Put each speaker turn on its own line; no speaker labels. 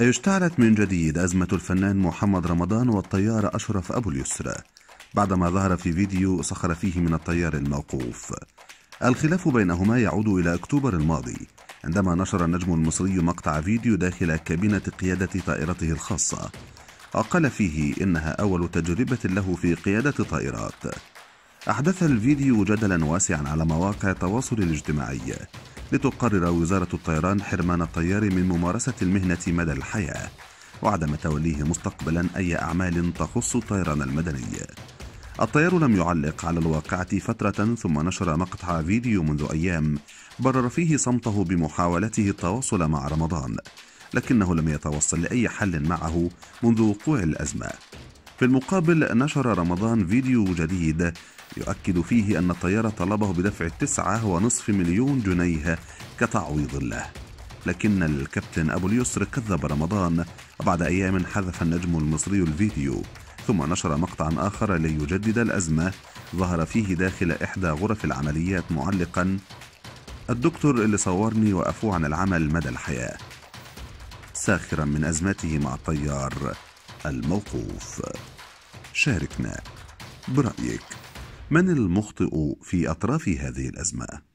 اشتعلت من جديد أزمة الفنان محمد رمضان والطيار أشرف أبو اليسرى بعدما ظهر في فيديو سخر فيه من الطيار الموقوف الخلاف بينهما يعود إلى أكتوبر الماضي عندما نشر النجم المصري مقطع فيديو داخل كابينة قيادة طائرته الخاصة أقل فيه إنها أول تجربة له في قيادة طائرات أحدث الفيديو جدلا واسعا على مواقع التواصل الاجتماعي لتقرر وزارة الطيران حرمان الطيار من ممارسة المهنة مدى الحياة وعدم توليه مستقبلا أي أعمال تخص الطيران المدني الطيار لم يعلق على الواقعة فترة ثم نشر مقطع فيديو منذ أيام برر فيه صمته بمحاولته التواصل مع رمضان لكنه لم يتوصل لأي حل معه منذ وقوع الأزمة في المقابل نشر رمضان فيديو جديد يؤكد فيه أن الطيار طلبه بدفع تسعة ونصف مليون جنيه كتعويض له لكن الكابتن أبو اليسر كذب رمضان وبعد أيام حذف النجم المصري الفيديو ثم نشر مقطعا آخر ليجدد الأزمة ظهر فيه داخل إحدى غرف العمليات معلقا الدكتور اللي صورني وقفوه عن العمل مدى الحياة ساخرا من أزمته مع الطيار الموقوف شاركنا برأيك من المخطئ في أطراف هذه الأزمة؟